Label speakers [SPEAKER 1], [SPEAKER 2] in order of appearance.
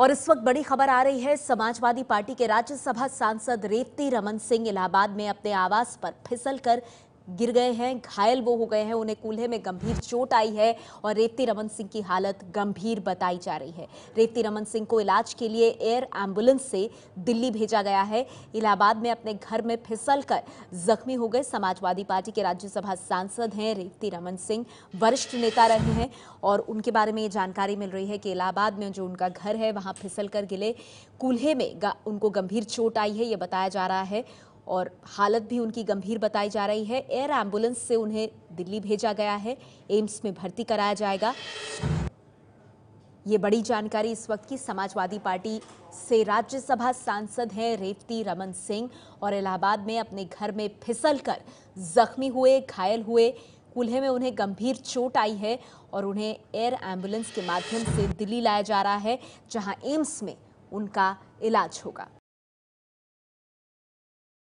[SPEAKER 1] और इस वक्त बड़ी खबर आ रही है समाजवादी पार्टी के राज्यसभा सांसद रेवती रमन सिंह इलाहाबाद में अपने आवास पर फिसल कर गिर गए हैं घायल वो हो गए हैं उन्हें कूल्हे में गंभीर चोट आई है और रेवती रमन सिंह की हालत गंभीर बताई जा रही है रेवती रमन सिंह को इलाज के लिए एयर एम्बुलेंस से दिल्ली भेजा गया है इलाहाबाद में अपने घर में फिसल कर जख्मी हो गए समाजवादी पार्टी के राज्यसभा सांसद हैं रेवती रमन सिंह वरिष्ठ नेता रहे हैं और उनके बारे में ये जानकारी मिल रही है कि इलाहाबाद में जो उनका घर है वहाँ फिसल कर गिले कूल्हे में उनको गंभीर चोट आई है ये बताया जा रहा है और हालत भी उनकी गंभीर बताई जा रही है एयर एम्बुलेंस से उन्हें दिल्ली भेजा गया है एम्स में भर्ती कराया जाएगा ये बड़ी जानकारी इस वक्त की समाजवादी पार्टी से राज्यसभा सांसद हैं रेवती रमन सिंह और इलाहाबाद में अपने घर में फिसल कर जख्मी हुए घायल हुए कूल्हे में उन्हें गंभीर चोट आई है और उन्हें एयर एम्बुलेंस के माध्यम से दिल्ली लाया जा रहा है जहां एम्स में उनका इलाज होगा